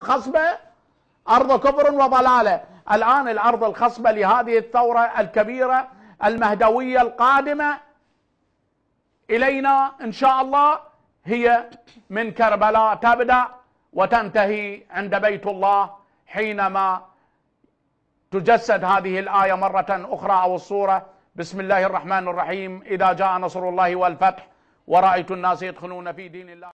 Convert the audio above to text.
خصبة أرض كفر وضلالة الآن الأرض الخصبة لهذه الثورة الكبيرة المهدوية القادمة إلينا إن شاء الله هي من كربلاء تبدأ وتنتهي عند بيت الله حينما تجسد هذه الآية مرة أخرى أو الصورة بسم الله الرحمن الرحيم إذا جاء نصر الله والفتح ورأيت الناس يدخلون في دين الله